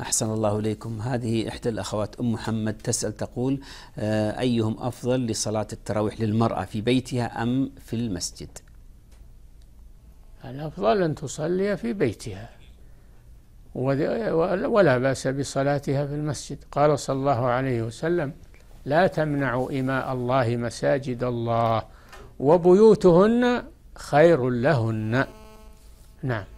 أحسن الله إليكم هذه إحدى الأخوات أم محمد تسأل تقول آه، أيهم أفضل لصلاة التراويح للمرأة في بيتها أم في المسجد الأفضل أن تصلي في بيتها ولا بأس بصلاتها في المسجد قال صلى الله عليه وسلم لا تمنعوا إماء الله مساجد الله وبيوتهن خير لهن نعم